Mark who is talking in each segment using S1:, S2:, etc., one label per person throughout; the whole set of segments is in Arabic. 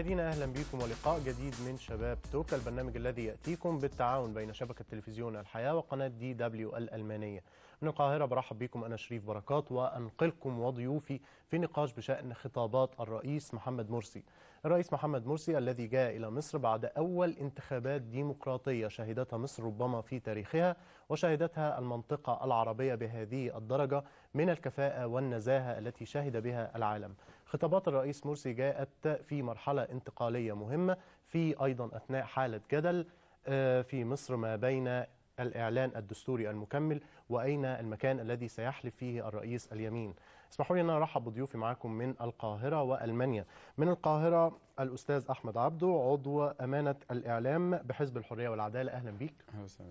S1: مشاهدينا اهلا بكم ولقاء جديد من شباب توك البرنامج الذي ياتيكم بالتعاون بين شبكه تلفزيون الحياه وقناه دي دبليو الالمانيه. من القاهره برحب بكم انا شريف بركات وانقلكم وضيوفي في نقاش بشان خطابات الرئيس محمد مرسي. الرئيس محمد مرسي الذي جاء الى مصر بعد اول انتخابات ديمقراطيه شهدتها مصر ربما في تاريخها وشهدتها المنطقه العربيه بهذه الدرجه من الكفاءه والنزاهه التي شهد بها العالم. خطابات الرئيس مرسي جاءت في مرحلة انتقالية مهمة في أيضا أثناء حالة جدل آه، في مصر ما بين الإعلان الدستوري المكمل وأين المكان الذي سيحلف فيه الرئيس اليمين اسمحوا لي ان انا ارحب بضيوفي معاكم من القاهره والمانيا من القاهره الاستاذ احمد عبده عضو امانه الاعلام بحزب الحريه والعداله اهلا بيك اهلا وسهلا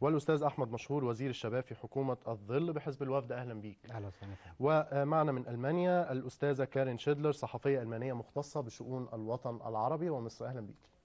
S1: والاستاذ احمد مشهور وزير الشباب في حكومه الظل بحزب الوفد اهلا بيك اهلا وسهلا ومعنا من المانيا الاستاذه كارين شيدلر صحفيه المانيه مختصه بشؤون الوطن العربي ومصر اهلا بيك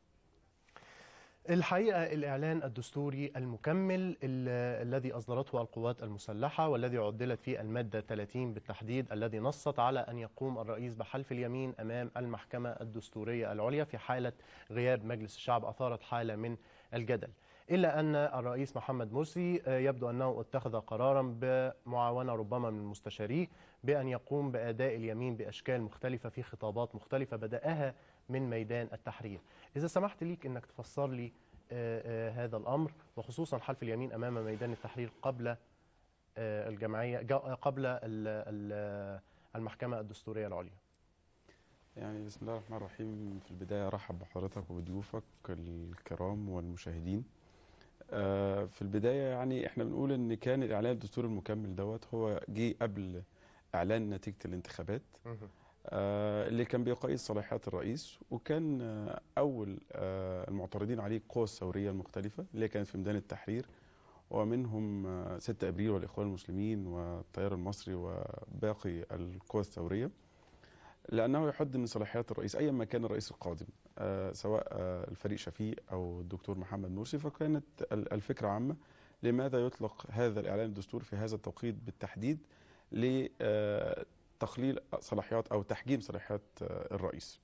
S1: الحقيقة الإعلان الدستوري المكمل الذي أصدرته القوات المسلحة والذي عدلت في المادة 30 بالتحديد الذي نصت على أن يقوم الرئيس بحلف اليمين أمام المحكمة الدستورية العليا في حالة غياب مجلس الشعب أثارت حالة من الجدل إلا أن الرئيس محمد مرسي آه، يبدو أنه اتخذ قرارا بمعاونة ربما من مستشاريه بأن يقوم بأداء اليمين بأشكال مختلفة في خطابات مختلفة بدأها من ميدان التحرير إذا سمحت ليك أنك تفسر لي آه، آه، هذا الأمر وخصوصا حلف اليمين أمام ميدان التحرير قبل آه، الجمعية قبل المحكمة الدستورية العليا
S2: يعني بسم الله الرحمن الرحيم في البداية رحب بحضرتك وبضيوفك الكرام والمشاهدين في البداية يعني احنا بنقول ان كان الاعلان الدستوري المكمل دوت هو جه قبل اعلان نتيجة الانتخابات آه، اللي كان بيقيد صلاحيات الرئيس وكان آه، اول آه، المعترضين عليه القوى الثوريه المختلفه اللي كانت في ميدان التحرير ومنهم 6 ابريل والاخوان المسلمين والتيار المصري وباقي القوى الثوريه لانه يحد من صلاحيات الرئيس ايا ما كان الرئيس القادم سواء الفريق شفيق او الدكتور محمد مرسي فكانت الفكره عامه لماذا يطلق هذا الاعلان الدستوري في هذا التوقيت بالتحديد ل تقليل صلاحيات أو تحجيم صلاحيات آه، الرئيس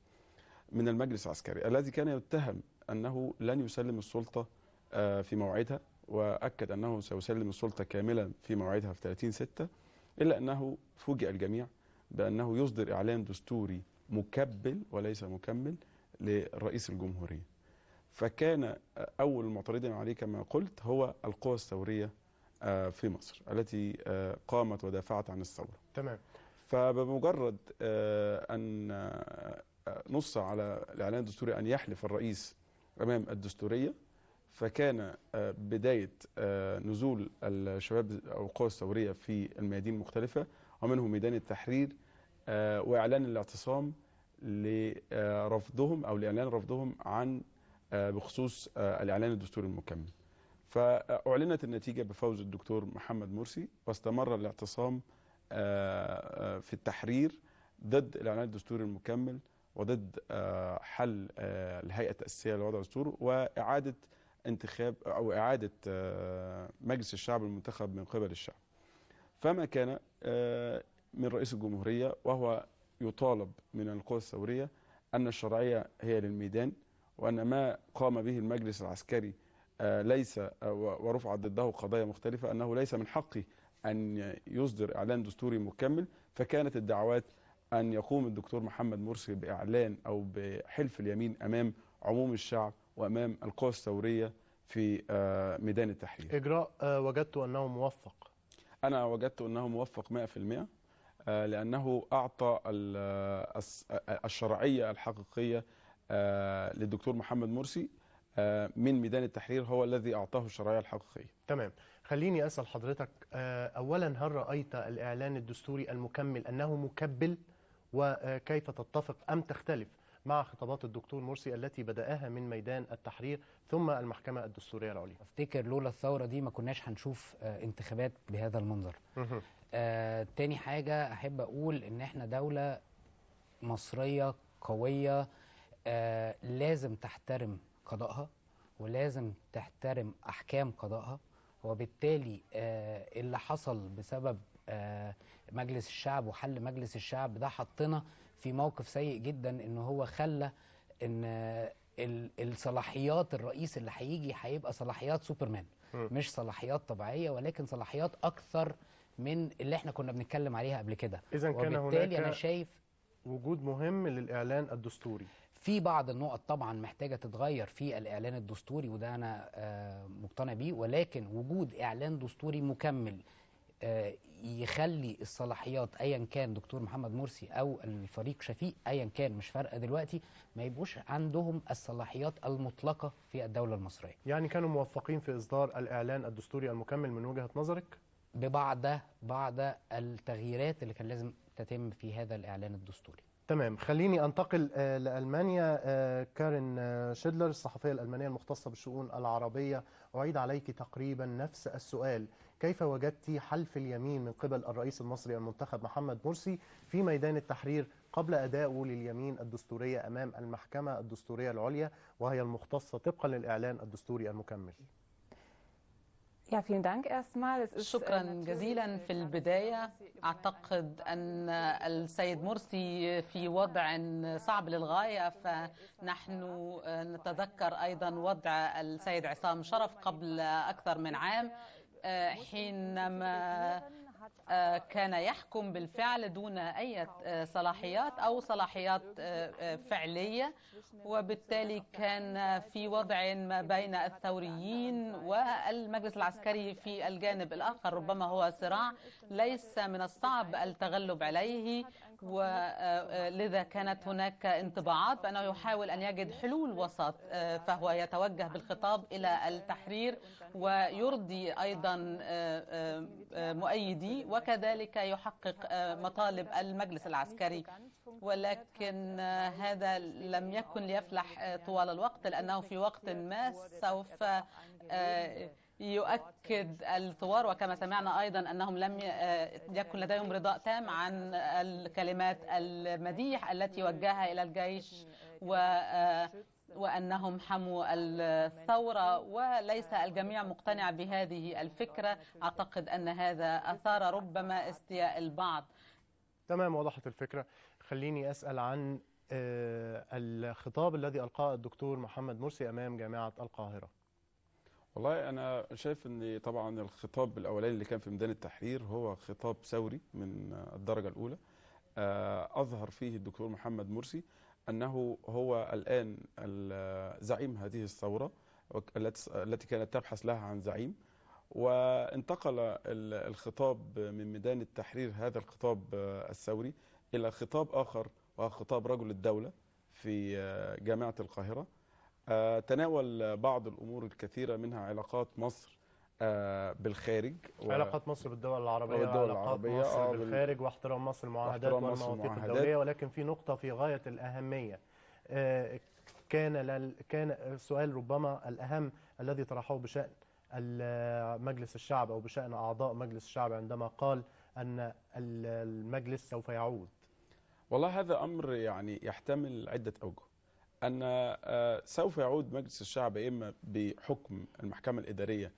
S2: من المجلس العسكري الذي كان يتهم أنه لن يسلم السلطة آه، في موعدها وأكد أنه سيسلم السلطة كاملا في موعدها في 30 6 إلا أنه فوجئ الجميع بأنه يصدر إعلان دستوري مكبل وليس مكمل لرئيس الجمهورية فكان آه، أول المعترضين عليه كما قلت هو القوى الثورية في مصر التي قامت ودافعت عن الثورة تمام فبمجرد آه، أن آه، نص على الإعلان الدستوري أن يحلف الرئيس أمام الدستورية فكان آه، بداية نزول الشباب أو القوى الثورية في الميادين المختلفة ومنهم ميدان التحرير وإعلان الاعتصام لرفضهم أو لإعلان رفضهم عن بخصوص الإعلان الدستوري المكمل فأعلنت النتيجة بفوز الدكتور محمد مرسي واستمر الاعتصام آه، آه، في التحرير ضد الاعلان الدستوري المكمل وضد آه، حل الهيئه التاسيسيه للوضع الدستور واعاده انتخاب او اعاده مجلس الشعب المنتخب من قبل الشعب. فما كان من رئيس الجمهوريه وهو يطالب من القوى الثوريه ان الشرعيه هي للميدان وان ما قام به المجلس العسكري ليس ورفعت ضده قضايا مختلفه انه ليس من حقه أن يصدر إعلان دستوري مكمل فكانت الدعوات أن يقوم الدكتور محمد مرسي بإعلان أو بحلف اليمين أمام عموم الشعب وأمام القوى الثورية في آه، ميدان التحرير
S1: إجراء آه، وجدت أنه موفق
S2: أنا وجدت أنه موفق 100% آه، لأنه أعطى الشرعية الحقيقية للدكتور محمد مرسي من ميدان التحرير هو الذي أعطاه الشرعية الحقيقية تمام خليني أسأل حضرتك
S1: آه، أولا هل رأيت الإعلان الدستوري المكمل أنه مكبل وكيف تتفق أم تختلف مع خطابات الدكتور مرسي التي بدأها من ميدان التحرير ثم المحكمة الدستورية العليا افتكر لولا الثورة دي ما كناش هنشوف آه، انتخابات
S3: بهذا المنظر آه، تاني حاجة أحب أقول إن إحنا دولة مصرية قوية آه، لازم تحترم قضائها ولازم تحترم أحكام قضائها وبالتالي آه، اللي حصل بسبب آه، مجلس الشعب وحل مجلس الشعب ده حطنا في موقف سيء جدا ان هو خلى ان آه، الصلاحيات الرئيس اللي هيجي هيبقى صلاحيات سوبرمان مش صلاحيات طبيعيه ولكن صلاحيات اكثر من اللي احنا كنا بنتكلم عليها قبل كده اذا كان هناك انا شايف وجود مهم للاعلان الدستوري في بعض النقط طبعا محتاجة تتغير في الإعلان الدستوري وده أنا آه، مقتنع بيه ولكن وجود إعلان دستوري مكمل آه، يخلي الصلاحيات ايا كان دكتور محمد مرسي او الفريق شفيق ايا كان مش فارقه دلوقتي ما يبقوش عندهم الصلاحيات المطلقه في الدوله المصريه.
S1: يعني كانوا موفقين في اصدار الاعلان الدستوري المكمل من وجهه نظرك؟
S3: ببعض بعض التغييرات اللي كان لازم تتم في هذا الاعلان الدستوري.
S1: تمام خليني انتقل آه، لالمانيا كارن آه، كارين آه، شيدلر الصحفيه الالمانيه المختصه بالشؤون العربيه اعيد عليك تقريبا نفس السؤال كيف وجدت حلف اليمين من قبل الرئيس المصري المنتخب محمد مرسي في ميدان التحرير قبل ادائه لليمين الدستوريه امام المحكمه الدستوريه العليا وهي المختصه طبقا للاعلان الدستوري المكمل
S4: Äh, شكرا جزيلا äh, في البداية أعتقد أن السيد مرسي في وضع صعب للغاية فنحن آه، نتذكر أيضا وضع السيد عصام شرف قبل أكثر من عام آه، حينما آه، كان يحكم بالفعل دون أي آه، صلاحيات أو صلاحيات آه، فعلية وبالتالي كان في وضع ما بين الثوريين والمجلس العسكري في الجانب الآخر ربما هو صراع ليس من الصعب التغلب عليه ولذا آه، آه، كانت هناك انطباعات بأنه يحاول أن يجد حلول وسط آه، فهو يتوجه بالخطاب إلى التحرير ويرضي أيضا مؤيدي وكذلك يحقق مطالب المجلس العسكري ولكن هذا لم يكن ليفلح طوال الوقت لأنه في وقت ما سوف يؤكد الثوار وكما سمعنا أيضا أنهم لم آه، يكن لديهم رضاء تام عن الكلمات المديح التي وجهها إلى الجيش و آه، وأنهم حموا الثورة وليس الجميع مقتنع بهذه الفكرة أعتقد أن هذا أثار ربما استياء البعض
S1: تمام وضحت الفكرة خليني أسأل عن آه، الخطاب الذي ألقاه الدكتور محمد مرسي أمام جامعة القاهرة
S2: والله انا شايف ان طبعا الخطاب الاولاني اللي كان في ميدان التحرير هو خطاب ثوري من الدرجه الاولى آه، اظهر فيه الدكتور محمد مرسي انه هو الان زعيم هذه الثوره التي كانت تبحث لها عن زعيم وانتقل الخطاب من ميدان التحرير هذا الخطاب آه، الثوري الى خطاب اخر وخطاب رجل الدوله في آه، جامعه القاهره آه، تناول بعض الأمور الكثيرة منها علاقات مصر آه، بالخارج و... علاقات مصر بالدول العربية بالدول علاقات العربية مصر آه بالخارج
S1: واحترام مصر المعاهدات والمواثيق الدولية ولكن في نقطة في غاية الأهمية آه، كان لل... كان السؤال ربما الأهم الذي طرحه بشأن مجلس الشعب أو بشأن أعضاء مجلس الشعب عندما قال أن المجلس سوف يعود
S2: والله هذا أمر يعني يحتمل عدة أوجه أن آه، سوف يعود مجلس الشعب إما بحكم المحكمة الإدارية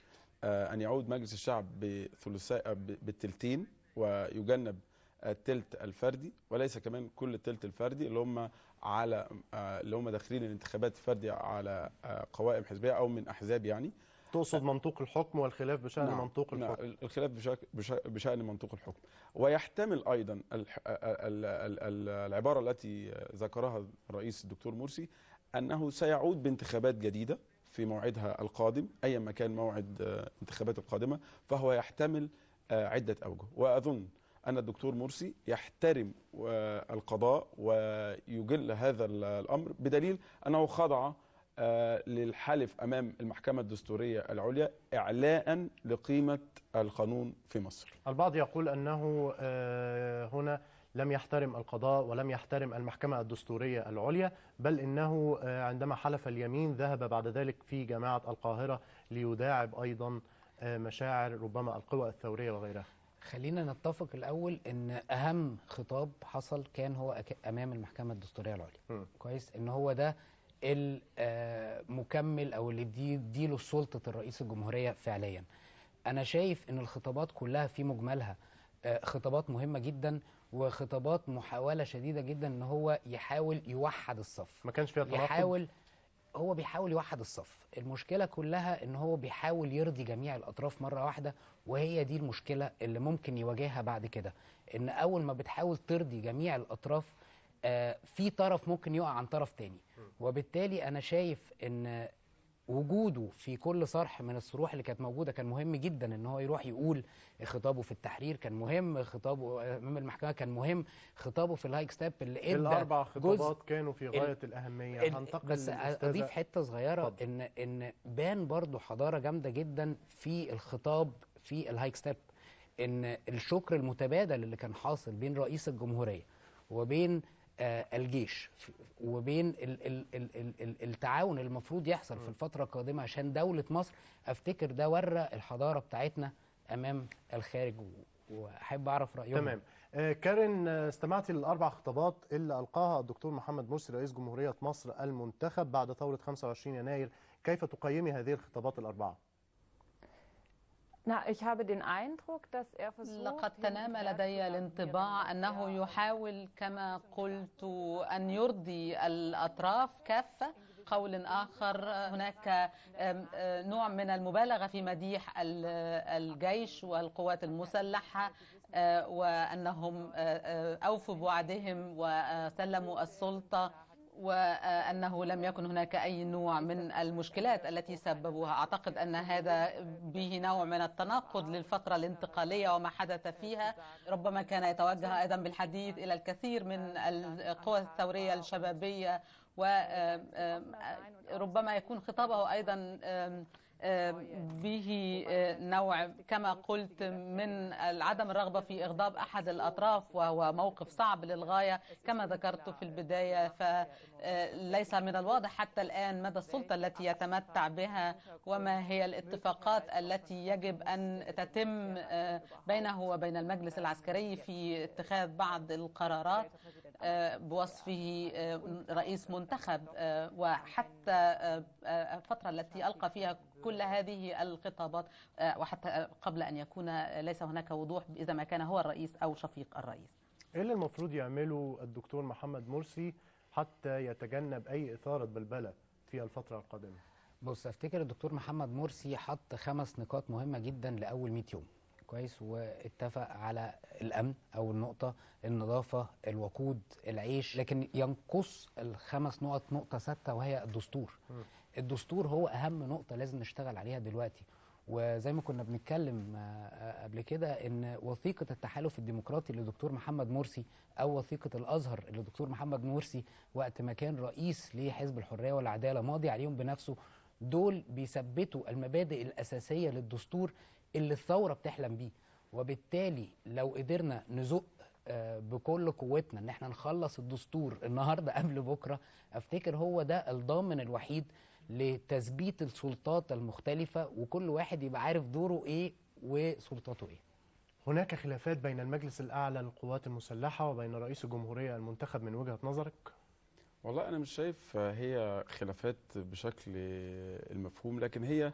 S2: آه، أن يعود مجلس الشعب بثلثي آه، بالتلتين ويجنب التلت الفردي وليس كمان كل التلت الفردي اللي هم على اللي هم داخلين الانتخابات الفردي على قوائم حزبيه او من احزاب يعني تقصد منطوق الحكم والخلاف بشأن نعم منطوق نعم. الحكم نعم الخلاف بشأن منطوق الحكم ويحتمل أيضا العبارة التي ذكرها الرئيس الدكتور مرسي أنه سيعود بانتخابات جديدة في موعدها القادم أيا ما كان موعد الانتخابات آه، القادمة فهو يحتمل آه، عدة أوجه وأظن أن الدكتور مرسي يحترم آه، القضاء ويجل هذا الأمر بدليل أنه خضع آه، للحلف امام المحكمه الدستوريه العليا اعلاء لقيمه القانون في مصر.
S1: البعض يقول انه آه، هنا لم يحترم القضاء ولم يحترم المحكمة الدستورية العليا بل إنه آه، عندما حلف اليمين ذهب بعد ذلك في جماعة القاهرة ليداعب أيضا مشاعر ربما القوى الثورية وغيرها
S3: خلينا نتفق الأول أن أهم خطاب حصل كان هو أمام المحكمة الدستورية العليا م. كويس أن هو ده المكمل آه، او اللي بيديله سلطه الرئيس الجمهوريه فعليا انا شايف ان الخطابات كلها في مجملها آه، خطابات مهمه جدا وخطابات محاوله شديده جدا ان هو يحاول يوحد الصف ما كانش فيها تراكم؟ يحاول هو بيحاول يوحد الصف المشكله كلها ان هو بيحاول يرضي جميع الاطراف مره واحده وهي دي المشكله اللي ممكن يواجهها بعد كده ان اول ما بتحاول ترضي جميع الاطراف آه، في طرف ممكن يقع عن طرف تاني وبالتالي أنا شايف أن وجوده في كل صرح من الصروح اللي كانت موجودة كان مهم جدا أن هو يروح يقول خطابه في التحرير كان مهم خطابه أمام المحكمة كان مهم خطابه في الهايك ستاب اللي إدى الأربع خطابات كانوا في غاية الأهمية هنتقل بس أضيف حتة صغيرة طب. إن إن بان برضه حضارة جامدة جدا في الخطاب في الهايك ستاب إن الشكر المتبادل اللي كان حاصل بين رئيس الجمهورية وبين آه، الجيش وبين التعاون المفروض يحصل في الفترة القادمة عشان دولة مصر أفتكر ده ورى الحضارة بتاعتنا أمام الخارج وأحب أعرف رأيهم تمام
S1: آه، كارن استمعتي آه، استمعت للأربع خطابات اللي ألقاها الدكتور محمد مرسي رئيس جمهورية مصر المنتخب بعد ثورة 25 يناير كيف تقيمي هذه الخطابات الأربعة؟
S4: Er لقد تنام لدي الانطباع أنه er يحاول كما قلت أن يرضي الأطراف كافة قول آخر هناك آه، نوع من المبالغة في مديح الجيش والقوات المسلحة آه، وأنهم آه، أوفوا بوعدهم وسلموا السلطة وأنه لم يكن هناك أي نوع من المشكلات التي سببوها أعتقد أن هذا به نوع من التناقض للفترة الانتقالية وما حدث فيها ربما كان يتوجه أيضا بالحديث إلى الكثير من القوى الثورية الشبابية وربما يكون خطابه أيضا آه، به آه، نوع كما قلت من عدم الرغبة في إغضاب أحد الأطراف وهو موقف صعب للغاية كما ذكرت في البداية فليس آه، من الواضح حتى الآن مدى السلطة التي يتمتع بها وما هي الاتفاقات التي يجب أن تتم بينه وبين المجلس العسكري في اتخاذ بعض القرارات آه، بوصفه آه، رئيس منتخب آه، وحتى الفترة التي ألقى فيها كل هذه الخطابات وحتى قبل أن يكون ليس هناك وضوح إذا ما كان هو الرئيس أو شقيق الرئيس
S1: إيه اللي المفروض يعمله الدكتور محمد مرسي حتى يتجنب أي إثارة بلبلة في الفترة القادمة؟ بص
S3: افتكر الدكتور محمد مرسي حط خمس نقاط مهمة جدا لأول 100 يوم كويس واتفق على الامن او النقطه النظافه الوقود العيش لكن ينقص الخمس نقط نقطه ثابته وهي الدستور م. الدستور هو اهم نقطه لازم نشتغل عليها دلوقتي وزي ما كنا بنتكلم آه، آه، قبل كده ان وثيقه التحالف الديمقراطي للدكتور محمد مرسي او وثيقه الازهر للدكتور محمد مرسي وقت ما كان رئيس لحزب الحريه والعداله ماضي عليهم بنفسه دول بيثبتوا المبادئ الاساسيه للدستور اللي الثوره بتحلم بيه وبالتالي لو قدرنا نزق آه، بكل قوتنا ان احنا نخلص الدستور النهارده قبل بكره افتكر هو ده الضامن الوحيد لتثبيت السلطات المختلفه وكل واحد يبقى عارف دوره ايه وسلطاته ايه
S1: هناك خلافات بين المجلس الأعلى للقوات المسلحة وبين رئيس الجمهورية المنتخب من وجهة نظرك؟
S2: والله أنا مش شايف هي خلافات بشكل المفهوم لكن هي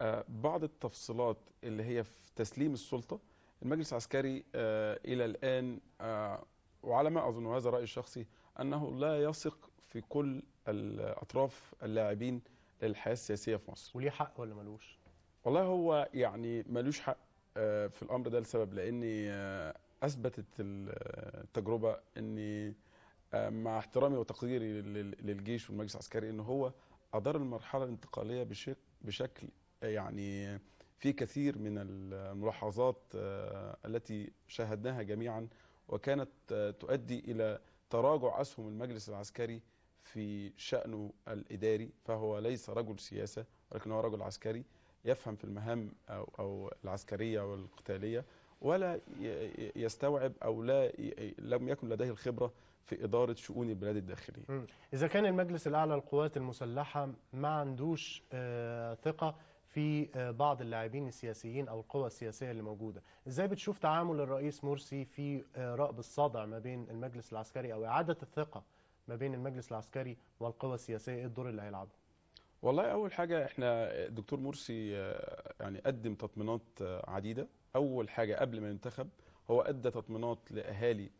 S2: آه، بعض التفصيلات اللي هي في تسليم السلطه المجلس العسكري آه، الى الان آه، وعلى ما اظن وهذا رايي الشخصي انه لا يثق في كل الاطراف اللاعبين للحياه السياسيه في مصر وليه حق ولا ملوش والله هو يعني ملوش حق في الامر ده لسبب لان اثبتت التجربه ان مع احترامي وتقديري للجيش والمجلس العسكري ان هو ادار المرحله الانتقاليه بشكل بشكل يعني في كثير من الملاحظات آه، التي شاهدناها جميعا وكانت آه، تؤدي إلى تراجع أسهم المجلس العسكري في شأنه الإداري فهو ليس رجل سياسة ولكن هو رجل عسكري يفهم في المهام أو, أو العسكرية والقتالية ولا يستوعب أو لا لم يكن لديه الخبرة في إدارة شؤون البلاد الداخلية
S1: إذا كان المجلس الأعلى للقوات المسلحة ما عندوش آه، ثقة في آه، بعض اللاعبين السياسيين أو القوى السياسية اللي موجودة إزاي بتشوف تعامل الرئيس مرسي في آه، رأب الصدع ما بين المجلس العسكري أو إعادة الثقة ما بين المجلس العسكري والقوى السياسية إيه الدور اللي هيلعبه
S2: والله أول حاجة إحنا الدكتور مرسي آه، يعني قدم تطمينات عديدة أول حاجة قبل ما ينتخب هو أدى تطمينات لأهالي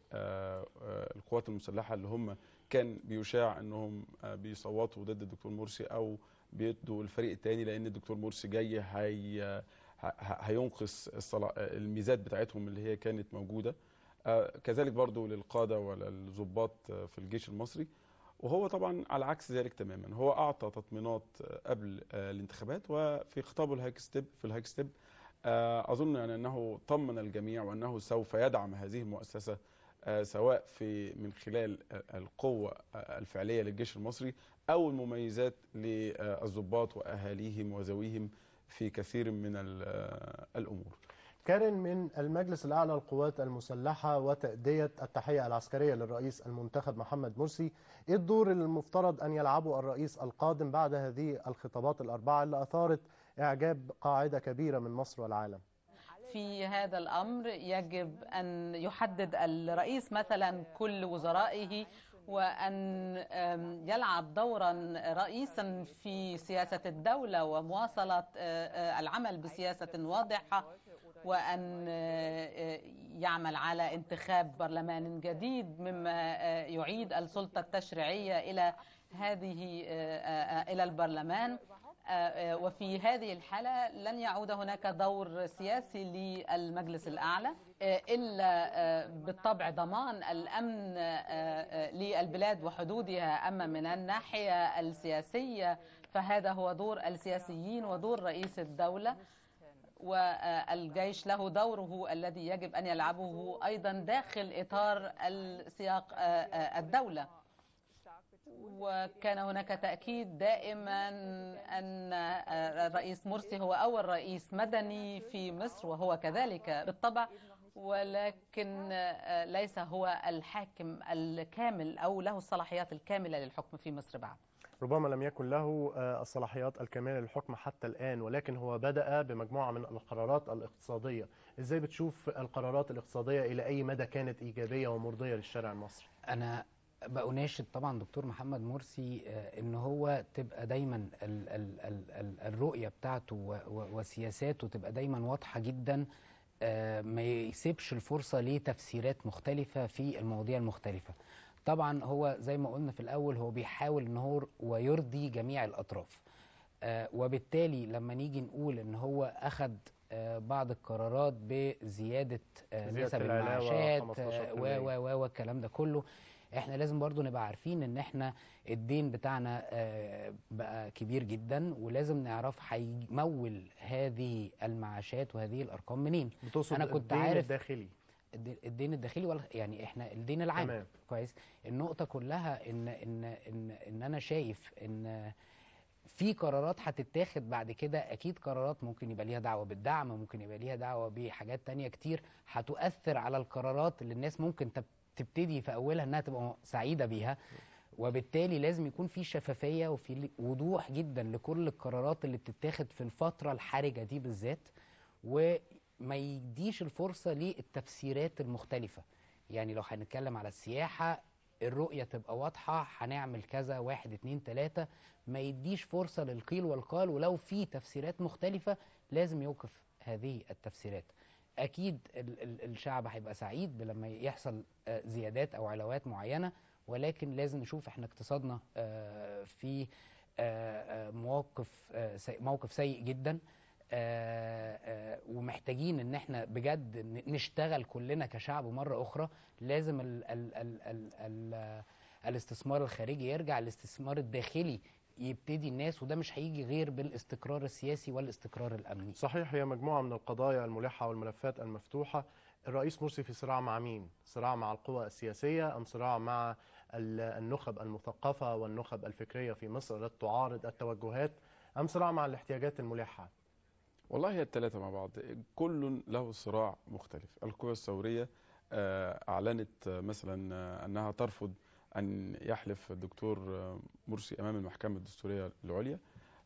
S2: القوات المسلحة اللي هم كان بيشاع أنهم بيصوتوا ضد الدكتور مرسي أو بيدوا الفريق الثاني لان الدكتور مرسي جاي هي هينقص الميزات بتاعتهم اللي هي كانت موجوده آه، كذلك برضو للقاده وللظباط في الجيش المصري وهو طبعا على عكس ذلك تماما هو اعطى تطمينات قبل آه، الانتخابات وفي خطابه الهاك ستيب في الهاك ستيب آه، اظن يعني انه طمن الجميع وانه سوف يدعم هذه المؤسسه سواء في من خلال القوه الفعليه للجيش المصري أو المميزات للضباط وأهاليهم وذويهم في كثير من الأمور كارن من المجلس
S1: الأعلى للقوات المسلحة وتأدية التحية العسكرية للرئيس المنتخب محمد مرسي إيه الدور المفترض أن يلعبه الرئيس القادم بعد هذه الخطابات الأربعة اللي أثارت إعجاب قاعدة كبيرة من مصر والعالم
S4: في هذا الأمر يجب أن يحدد الرئيس مثلا كل وزرائه وأن يلعب دورا رئيسا في سياسة الدولة ومواصلة العمل بسياسة واضحة وأن يعمل على انتخاب برلمان جديد مما يعيد السلطة التشريعية إلى هذه إلى البرلمان آه، آه، وفي هذه الحالة لن يعود هناك دور سياسي للمجلس الأعلى آه، إلا بالطبع ضمان الأمن للبلاد وحدودها أما من الناحية السياسية فهذا هو دور السياسيين ودور رئيس الدولة والجيش له دوره الذي يجب أن يلعبه أيضا داخل إطار السياق الدولة وكان هناك تأكيد دائما أن الرئيس مرسي هو أول رئيس مدني في مصر وهو كذلك بالطبع ولكن ليس هو الحاكم الكامل أو له الصلاحيات الكاملة للحكم في مصر بعد
S1: ربما لم يكن له آه، الصلاحيات الكاملة للحكم حتى الآن ولكن هو بدأ بمجموعة من القرارات الاقتصادية إزاي بتشوف القرارات الاقتصادية إلى أي مدى كانت إيجابية ومرضية للشارع المصري؟ أنا
S3: بأناشد طبعا دكتور محمد مرسي آه، ان هو تبقى دايما ال ال ال الرؤيه بتاعته وسياساته تبقى دايما واضحه جدا آه، ما يسيبش الفرصه لتفسيرات مختلفه في المواضيع المختلفه طبعا هو زي ما قلنا في الاول هو بيحاول ان هو ويرضي جميع الاطراف آه، وبالتالي لما نيجي نقول ان هو اخذ بعض القرارات بزياده نسب المعاشات و و و والكلام ده كله احنا لازم برضو نبقى عارفين ان احنا الدين بتاعنا آه، بقى كبير جدا ولازم نعرف هيمول هذه المعاشات وهذه الارقام منين انا كنت عارف الداخلي الدين الداخلي ولا يعني احنا الدين العام تمام. كويس النقطه كلها ان ان ان ان انا شايف ان في قرارات هتتاخد بعد كده اكيد قرارات ممكن يبقى ليها دعوه بالدعم ممكن يبقى ليها دعوه بحاجات تانية كتير هتؤثر على القرارات اللي الناس ممكن تبتدي في اولها انها تبقى سعيده بيها وبالتالي لازم يكون في شفافيه وفي وضوح جدا لكل القرارات اللي بتتاخد في الفتره الحرجه دي بالذات وما يديش الفرصه للتفسيرات المختلفه يعني لو هنتكلم على السياحه الرؤية تبقى واضحة هنعمل كذا واحد اتنين تلاتة ما يديش فرصة للقيل والقال ولو في تفسيرات مختلفة لازم يوقف هذه التفسيرات أكيد الشعب هيبقى سعيد لما يحصل آه، زيادات أو علاوات معينة ولكن لازم نشوف احنا اقتصادنا آه، في آه، مواقف موقف سيء جدا ومحتاجين ان احنا بجد نشتغل كلنا كشعب مرة أخرى لازم الـ الـ الـ الـ الـ الاستثمار الخارجي يرجع الاستثمار الداخلي يبتدي الناس وده مش هيجي غير بالاستقرار
S1: السياسي والاستقرار الامني. صحيح هي مجموعه من القضايا الملحه والملفات المفتوحه الرئيس مرسي في صراع مع مين؟ صراع مع القوى السياسية أم صراع مع النخب المثقفة والنخب الفكرية في مصر التي تعارض التوجهات أم صراع مع الاحتياجات الملحة؟
S2: والله هي الثلاثة مع بعض كل له صراع مختلف القوى الثورية آه، أعلنت آه، مثلا آه، أنها ترفض أن يحلف الدكتور مرسي أمام المحكمة الدستورية العليا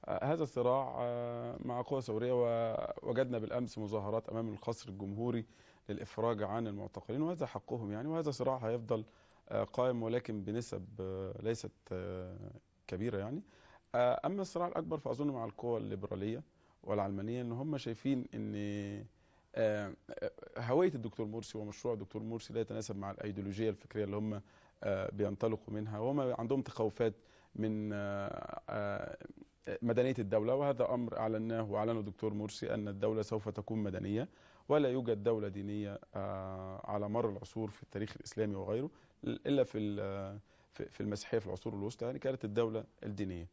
S2: آه، هذا الصراع آه، مع قوى ثورية ووجدنا بالأمس مظاهرات أمام القصر الجمهوري للإفراج عن المعتقلين وهذا حقهم يعني وهذا صراع هيفضل آه، قائم ولكن بنسب ليست كبيرة يعني أما الصراع الأكبر فأظن مع القوى الليبرالية والعلمانية أن هم شايفين أن هوية الدكتور مرسي ومشروع الدكتور مرسي لا يتناسب مع الأيديولوجية الفكرية اللي هم آه، بينطلقوا منها وما عندهم تخوفات من آه، آه، مدنيه الدوله وهذا امر اعلناه واعلنه الدكتور مرسي ان الدوله سوف تكون مدنيه ولا يوجد دوله دينيه على مر العصور في التاريخ الاسلامي وغيره الا في في المسيحيه في العصور الوسطى يعني كانت الدوله الدينيه.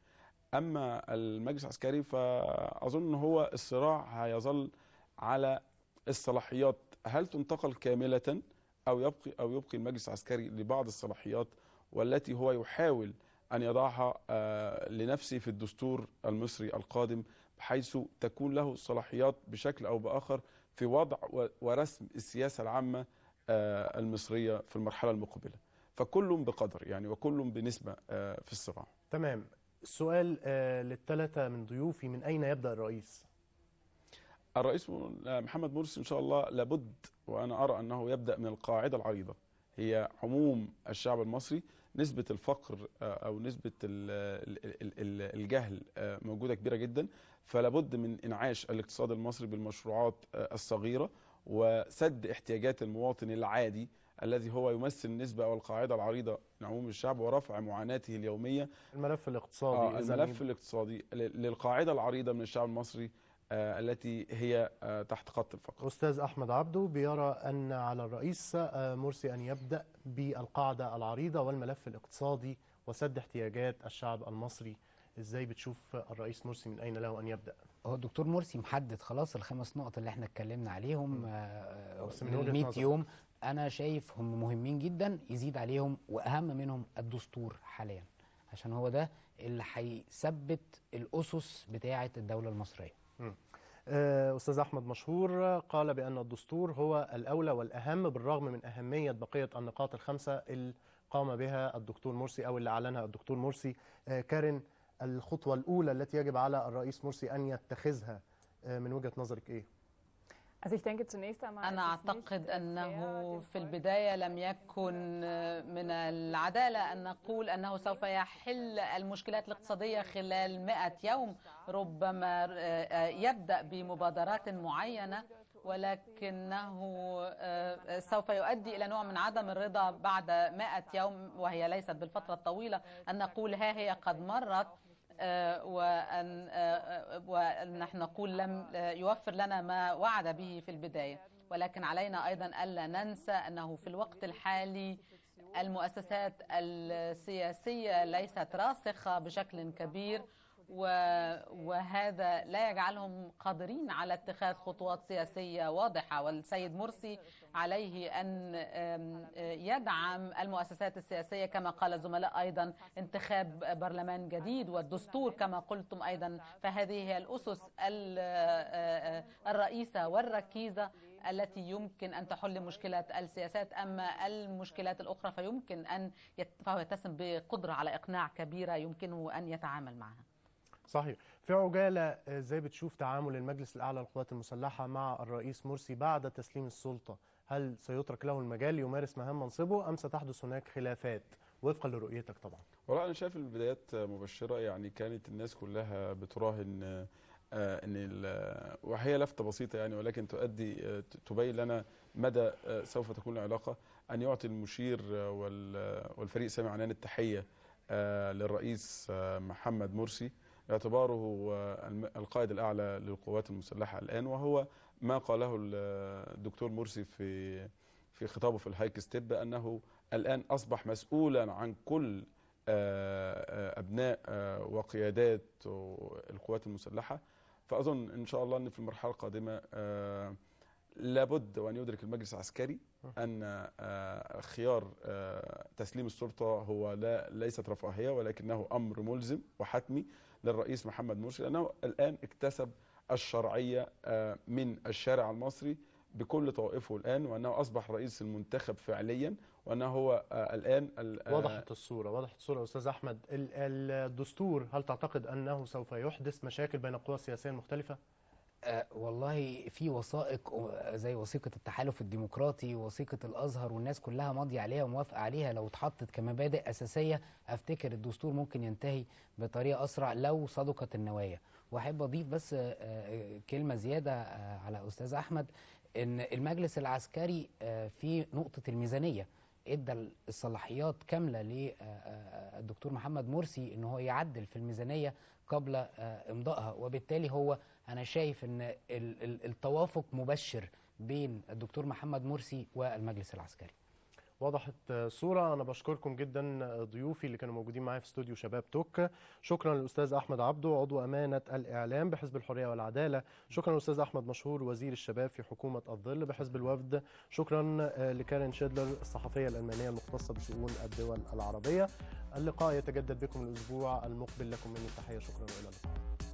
S2: اما المجلس العسكري فاظن هو الصراع هيظل على الصلاحيات هل تنتقل كامله أو يبقي, أو يبقي المجلس العسكري لبعض الصلاحيات والتي هو يحاول أن يضعها آه، لنفسه في الدستور المصري القادم بحيث تكون له صلاحيات بشكل أو بآخر في وضع ورسم السياسة العامة آه، المصرية في المرحلة المقبلة فكل بقدر يعني وكل بنسبة آه، في الصراع
S1: تمام سؤال للثلاثة من ضيوفي من أين يبدأ الرئيس؟
S2: الرئيس محمد مرسي إن شاء الله لابد وأنا أرى أنه يبدأ من القاعدة العريضة هي عموم الشعب المصري نسبة الفقر آه، أو نسبة الجهل آه، موجودة كبيرة جدا فلابد من إنعاش الاقتصاد المصري بالمشروعات آه، الصغيرة وسد احتياجات المواطن العادي الذي هو يمثل النسبة أو القاعدة العريضة لعموم الشعب ورفع معاناته اليومية الملف الاقتصادي آه الملف الاقتصادي للقاعدة العريضة من الشعب المصري آه، التي هي آه، تحت خط الفقر
S1: أستاذ أحمد عبده بيرى أن على الرئيس آه، مرسي أن يبدأ بالقاعدة العريضة والملف الاقتصادي وسد احتياجات الشعب المصري ازاي بتشوف الرئيس مرسي من اين له ان يبدا
S3: هو الدكتور مرسي محدد خلاص الخمس نقط اللي احنا اتكلمنا عليهم من 100 يوم انا شايف هم مهمين جدا يزيد عليهم واهم منهم الدستور حاليا عشان هو ده اللي هيثبت الاسس بتاعه الدوله المصريه
S1: آه، أستاذ أحمد مشهور قال بأن الدستور هو الأولى والأهم بالرغم من أهمية بقية النقاط الخمسة اللي قام بها الدكتور مرسي أو اللي أعلنها الدكتور مرسي آه، كارن الخطوة الأولى التي يجب على الرئيس مرسي أن يتخذها آه، من وجهة نظرك إيه؟
S4: أنا أعتقد äh, أنه في البداية لم يكن äh, آه، من العدالة أن نقول أنه سوف يحل المشكلات الاقتصادية خلال مئة يوم ربما آه، آه، يبدأ بمبادرات معينة ولكنه سوف يؤدي إلى نوع من عدم الرضا بعد مئة يوم وهي ليست بالفترة الطويلة أن نقول ها هي قد مرت وأن ونحن نقول لم يوفر لنا ما وعد به في البداية ولكن علينا أيضا ألا ننسى أنه في الوقت الحالي المؤسسات السياسية ليست راسخة بشكل كبير وهذا لا يجعلهم قادرين على اتخاذ خطوات سياسية واضحة والسيد مرسي عليه أن يدعم المؤسسات السياسية كما قال الزملاء أيضا انتخاب برلمان جديد والدستور كما قلتم أيضا فهذه هي الأسس آه، آه، الرئيسة والركيزة التي يمكن أن تحل مشكلات السياسات أما المشكلات الأخرى فيمكن أن فهو يتسم بقدرة على إقناع كبيرة يمكنه أن يتعامل معها
S1: صحيح في عجالة ازاي آه، بتشوف تعامل المجلس الأعلى للقوات المسلحة مع الرئيس مرسي بعد تسليم السلطة هل سيترك له المجال يمارس مهام منصبه أم ستحدث هناك خلافات وفقا لرؤيتك طبعا
S2: والله أنا شايف البدايات مبشرة يعني كانت الناس كلها بتراهن آه، ان وهي لفته بسيطه يعني ولكن تؤدي آه، تبين لنا مدى سوف تكون العلاقه ان يعطي المشير والفريق سامي عنان التحيه للرئيس محمد مرسي اعتباره القائد الأعلى للقوات المسلحة الآن وهو ما قاله الدكتور مرسي في في خطابه في الهايك ستيب بأنه الآن أصبح مسؤولا عن كل أبناء وقيادات القوات المسلحة فأظن إن شاء الله أن في المرحلة القادمة لابد وأن يدرك المجلس العسكري أن خيار تسليم السلطة هو لا ليست رفاهية ولكنه أمر ملزم وحتمي للرئيس محمد مرسي لأنه الآن اكتسب الشرعية آه، من الشارع المصري بكل طوائفه الآن وأنه أصبح رئيس المنتخب فعليا وأنه هو آه، الآن آه، وضحت الصورة وضحت
S1: الصورة أستاذ أحمد الدستور هل تعتقد أنه سوف يحدث مشاكل بين القوى السياسية المختلفة؟ آه، والله في وثائق زي وثيقة التحالف الديمقراطي
S3: وثيقة الأزهر والناس كلها ماضية عليها وموافقة عليها لو اتحطت كمبادئ أساسية أفتكر الدستور ممكن ينتهي بطريقة أسرع لو صدقت النوايا وأحب أضيف بس آه، آه، كلمة زيادة على أستاذ أحمد إن المجلس العسكري في نقطة الميزانية ادى الصلاحيات كامله للدكتور آه، آه، محمد مرسي ان هو يعدل في الميزانيه قبل آه، امضائها وبالتالي هو انا شايف ان التوافق مبشر بين الدكتور محمد مرسي والمجلس العسكري
S1: وضحت صورة أنا بشكركم جدا ضيوفي اللي كانوا موجودين معايا في استوديو شباب توك شكرا للأستاذ أحمد عبده عضو أمانة الإعلام بحزب الحرية والعدالة شكرا للأستاذ أحمد مشهور وزير الشباب في حكومة الظل بحزب الوفد شكرا لكارين شيدلر الصحفية الألمانية المختصة بشؤون الدول العربية اللقاء يتجدد بكم الأسبوع المقبل لكم مني تحية شكرا وإلى اللقاء